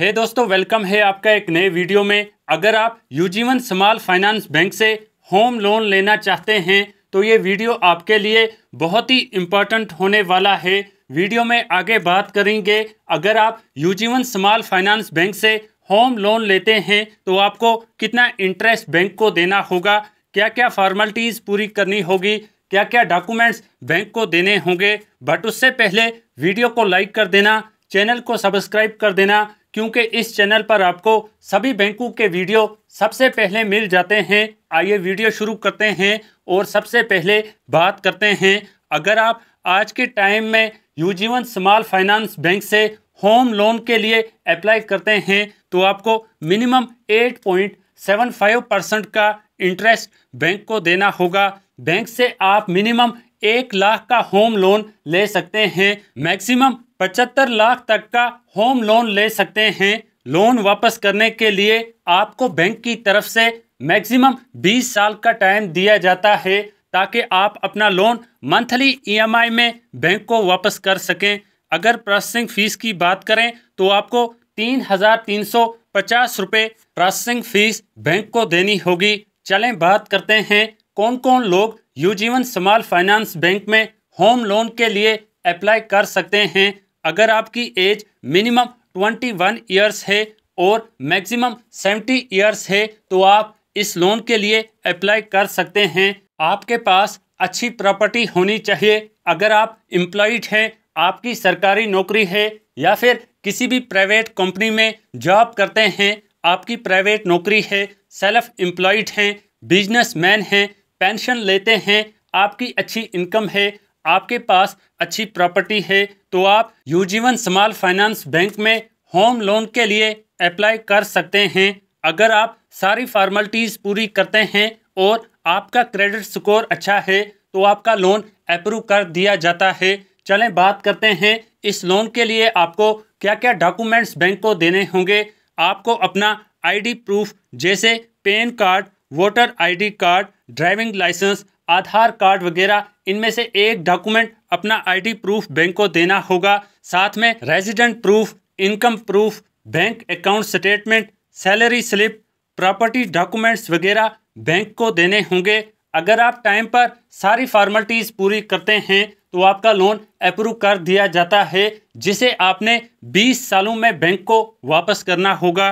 हे hey दोस्तों welcome है आपका एक नए वीडियो में अगर आप यूजीवन स्मॉल फाइनेंस बैंक से होम लोन लेना चाहते हैं तो ये वीडियो आपके लिए बहुत ही इम्पोर्टेंट होने वाला है वीडियो में आगे बात करेंगे अगर आप यूजीवन स्मॉल फाइनेंस बैंक से होम लोन लेते हैं तो आपको कितना इंटरेस्ट बैंक को देना होगा क्या क्या फॉर्मेलिटीज़ पूरी करनी होगी क्या क्या डॉक्यूमेंट्स बैंक को देने होंगे बट उससे पहले वीडियो को लाइक कर देना चैनल को सब्सक्राइब कर देना क्योंकि इस चैनल पर आपको सभी बैंकों के वीडियो सबसे पहले मिल जाते हैं आइए वीडियो शुरू करते हैं और सबसे पहले बात करते हैं अगर आप आज के टाइम में यूजीवन स्मॉल फाइनेंस बैंक से होम लोन के लिए अप्लाई करते हैं तो आपको मिनिमम 8.75 परसेंट का इंटरेस्ट बैंक को देना होगा बैंक से आप मिनिमम एक लाख का होम लोन ले सकते हैं मैक्सिमम पचहत्तर लाख तक का होम लोन ले सकते हैं लोन वापस करने के लिए आपको बैंक की तरफ से मैक्सिमम 20 साल का टाइम दिया जाता है ताकि आप अपना लोन मंथली ईएमआई में बैंक को वापस कर सकें अगर प्रोसेसिंग फ़ीस की बात करें तो आपको तीन हज़ार तीन सौ पचास रुपये प्रोसेसिंग फ़ीस बैंक को देनी होगी चलें बात करते हैं कौन कौन लोग यूजीवन स्मॉल फाइनेंस बैंक में होम लोन के लिए अप्लाई कर सकते हैं अगर आपकी age minimum twenty one years है और मैक्सिमम सेवेंटी ईयर्स है तो आप इस लोन के लिए अप्लाई कर सकते हैं आपके पास अच्छी प्रॉपर्टी होनी चाहिए अगर आप एम्प्लॉइड हैं आपकी सरकारी नौकरी है या फिर किसी भी प्राइवेट कंपनी में जॉब करते हैं आपकी प्राइवेट नौकरी है सेल्फ एम्प्लॉयड हैं बिजनेसमैन हैं पेंशन लेते हैं आपकी अच्छी इनकम है आपके पास अच्छी प्रॉपर्टी है तो आप यूजीवन स्मॉल फाइनेंस बैंक में होम लोन के लिए अप्लाई कर सकते हैं अगर आप सारी फॉर्मेलिटीज़ पूरी करते हैं और आपका क्रेडिट स्कोर अच्छा है तो आपका लोन अप्रूव कर दिया जाता है चलें बात करते हैं इस लोन के लिए आपको क्या क्या डॉक्यूमेंट्स बैंक को देने होंगे आपको अपना आईडी प्रूफ जैसे PAN card voter ID card driving licence Aadhaar card वगैरह इनमें से एक डॉक्यूमेंट अपना आईडी प्रूफ बैंक को देना होगा साथ में resident proof income proof bank account statement salary slip property documents वगैरह बैंक को देने होंगे अगर आप टाइम पर सारी फॉर्मेलिटीज़ पूरी करते हैं तो आपका लोन अप्रूव कर दिया जाता है जिसे आपने 20 सालों में बैंक को वापस करना होगा